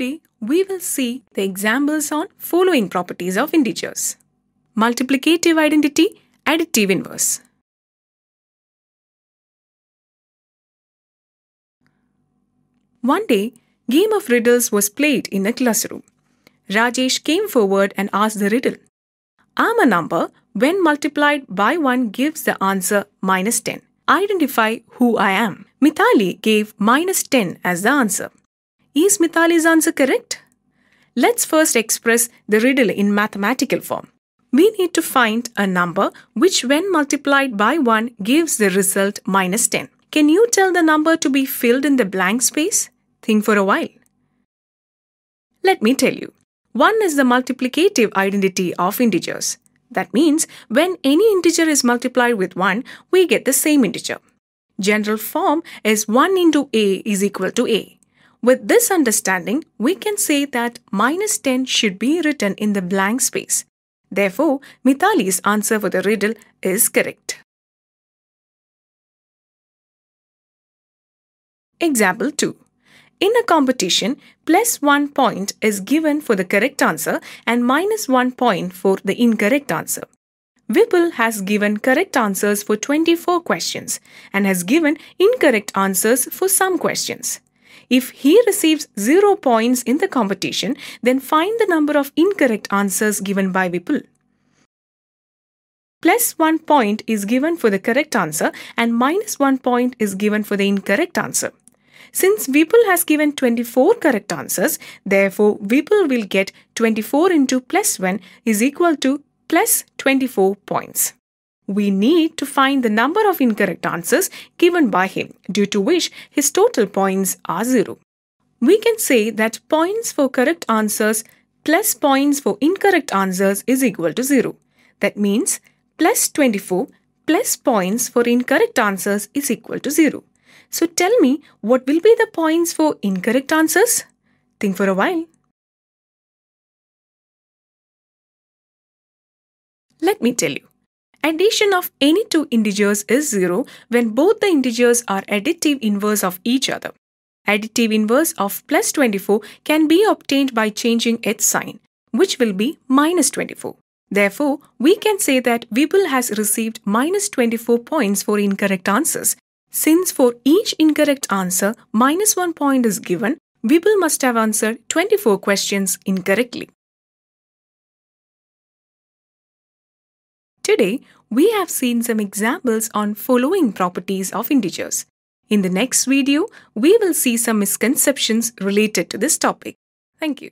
Today, we will see the examples on following properties of integers. Multiplicative identity, additive inverse. One day, game of riddles was played in a classroom. Rajesh came forward and asked the riddle. "I am a number when multiplied by 1 gives the answer minus 10. Identify who I am. Mithali gave minus 10 as the answer. Is Mithali's answer correct? Let's first express the riddle in mathematical form. We need to find a number which when multiplied by 1 gives the result minus 10. Can you tell the number to be filled in the blank space? Think for a while. Let me tell you. 1 is the multiplicative identity of integers. That means when any integer is multiplied with 1, we get the same integer. General form is 1 into a is equal to a. With this understanding, we can say that minus 10 should be written in the blank space. Therefore, Mithali's answer for the riddle is correct. Example 2. In a competition, plus 1 point is given for the correct answer and minus 1 point for the incorrect answer. Vipul has given correct answers for 24 questions and has given incorrect answers for some questions. If he receives zero points in the competition, then find the number of incorrect answers given by Vipul. Plus 1 point is given for the correct answer and minus 1 point is given for the incorrect answer. Since Vipul has given 24 correct answers, therefore Vipul will get 24 into plus 1 is equal to plus 24 points we need to find the number of incorrect answers given by him, due to which his total points are 0. We can say that points for correct answers plus points for incorrect answers is equal to 0. That means plus 24 plus points for incorrect answers is equal to 0. So tell me what will be the points for incorrect answers? Think for a while. Let me tell you. Addition of any two integers is 0 when both the integers are additive inverse of each other. Additive inverse of plus 24 can be obtained by changing its sign, which will be minus 24. Therefore, we can say that Vipul has received minus 24 points for incorrect answers. Since for each incorrect answer, minus 1 point is given, Vipul must have answered 24 questions incorrectly. Today, we have seen some examples on following properties of integers. In the next video, we will see some misconceptions related to this topic. Thank you.